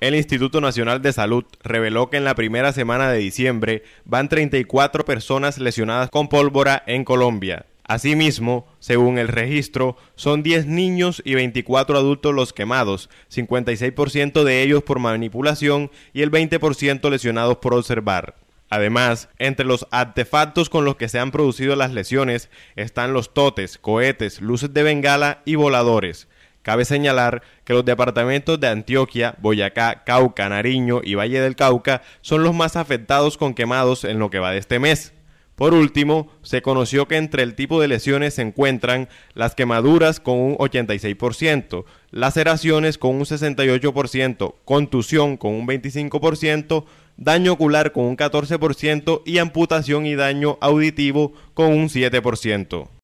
El Instituto Nacional de Salud reveló que en la primera semana de diciembre van 34 personas lesionadas con pólvora en Colombia. Asimismo, según el registro, son 10 niños y 24 adultos los quemados, 56% de ellos por manipulación y el 20% lesionados por observar. Además, entre los artefactos con los que se han producido las lesiones están los totes, cohetes, luces de bengala y voladores. Cabe señalar que los departamentos de Antioquia, Boyacá, Cauca, Nariño y Valle del Cauca son los más afectados con quemados en lo que va de este mes. Por último, se conoció que entre el tipo de lesiones se encuentran las quemaduras con un 86%, laceraciones con un 68%, contusión con un 25%, daño ocular con un 14% y amputación y daño auditivo con un 7%.